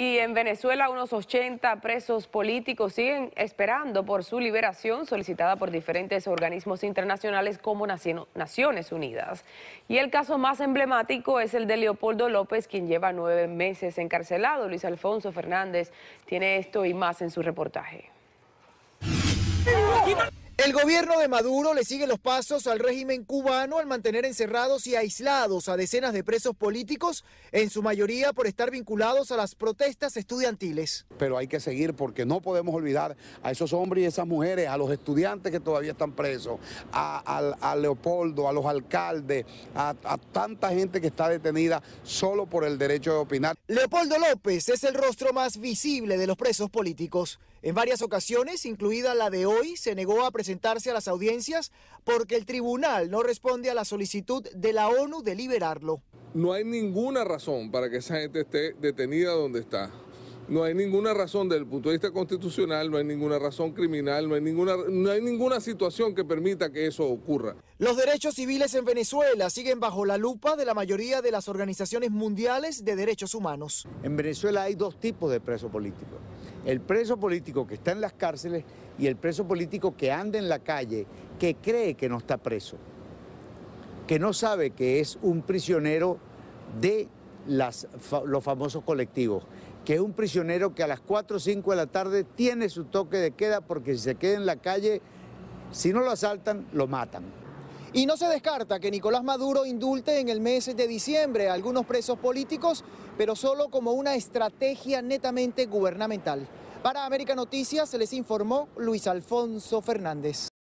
Y en Venezuela unos 80 presos políticos siguen esperando por su liberación solicitada por diferentes organismos internacionales como Naciones Unidas. Y el caso más emblemático es el de Leopoldo López, quien lleva nueve meses encarcelado. Luis Alfonso Fernández tiene esto y más en su reportaje. El gobierno de Maduro le sigue los pasos al régimen cubano al mantener encerrados y aislados a decenas de presos políticos, en su mayoría por estar vinculados a las protestas estudiantiles. Pero hay que seguir porque no podemos olvidar a esos hombres y esas mujeres, a los estudiantes que todavía están presos, a, Leopoldo, a los alcaldes, a, a tanta gente que está detenida solo por el derecho de opinar. Leopoldo López es el rostro más visible de los presos políticos. En varias ocasiones, incluida la de hoy, se negó a presentar presentarse a las audiencias porque el tribunal no responde a la solicitud de la ONU de liberarlo. No hay ninguna razón para que esa gente esté detenida donde está no hay ninguna razón desde el punto de vista constitucional, no hay ninguna razón criminal, no hay ninguna, no hay ninguna situación que permita que eso ocurra. Los derechos civiles en Venezuela siguen bajo la lupa de la mayoría de las organizaciones mundiales de derechos humanos. En Venezuela hay dos tipos de preso político, El preso político que está en las cárceles y el preso político que anda en la calle, que cree que no está preso, que no sabe que es un prisionero de los famosos colectivos que es un prisionero que a las 4 o 5 de la tarde tiene su toque de queda porque si se queda en la calle, si no lo asaltan, lo matan. Y no se descarta que Nicolás Maduro indulte en el mes de diciembre a algunos presos políticos, pero solo como una estrategia netamente gubernamental. Para América Noticias se les informó Luis Alfonso Fernández.